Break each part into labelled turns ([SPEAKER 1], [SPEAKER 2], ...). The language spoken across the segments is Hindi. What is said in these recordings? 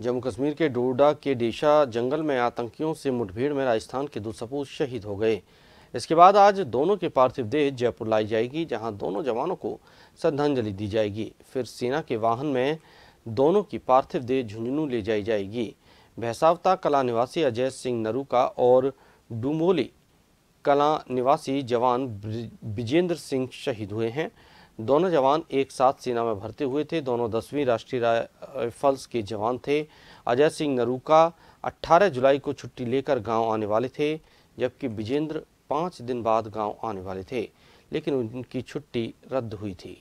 [SPEAKER 1] जम्मू कश्मीर के डोडा के डेशा जंगल में आतंकियों से मुठभेड़ में राजस्थान के दो सपूत शहीद हो गए इसके बाद आज दोनों के पार्थिव देह जयपुर लाई जाएगी जहां दोनों जवानों को श्रद्धांजलि दी जाएगी फिर सेना के वाहन में दोनों की पार्थिव देह झुंझुनू ले जाई जाएगी भैसावता कला निवासी अजय सिंह नरूका और डुमोली कला निवासी जवान विजेंद्र सिंह शहीद हुए हैं दोनों जवान एक साथ सेना में भर्ती हुए थे दोनों दसवीं राष्ट्रीय राइफल्स के जवान थे अजय सिंह नरूका 18 जुलाई को छुट्टी लेकर गांव आने वाले थे जबकि विजेंद्र पाँच दिन बाद गांव आने वाले थे लेकिन उनकी छुट्टी रद्द हुई थी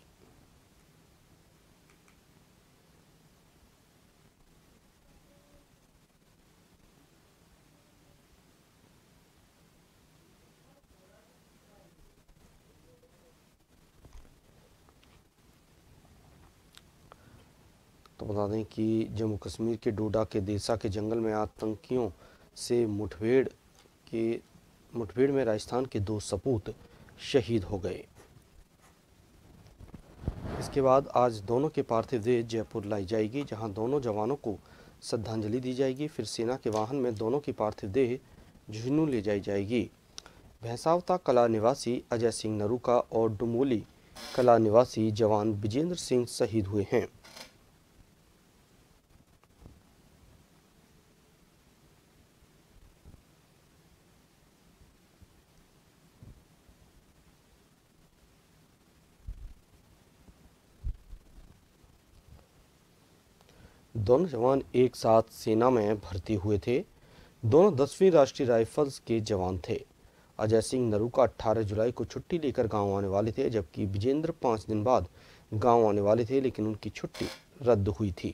[SPEAKER 1] तो बता दें कि जम्मू कश्मीर के डोडा के देसा के जंगल में आतंकियों से मुठभेड़ के मुठभेड़ में राजस्थान के दो सपूत शहीद हो गए इसके बाद आज दोनों के पार्थिव देह जयपुर लाई जाएगी जहां दोनों जवानों को श्रद्धांजलि दी जाएगी फिर सेना के वाहन में दोनों की पार्थिव देह झुंझुनू ले जाई जाएगी भैंसावता कला निवासी अजय सिंह नरुका और डुमोली कला निवासी जवान विजेंद्र सिंह शहीद हुए हैं दोनों जवान एक साथ सेना में भर्ती हुए थे दोनों दसवीं राष्ट्रीय राइफल्स के जवान थे अजय सिंह नरूका अट्ठारह जुलाई को छुट्टी लेकर गांव आने वाले थे जबकि विजेंद्र पाँच दिन बाद गांव आने वाले थे लेकिन उनकी छुट्टी रद्द हुई थी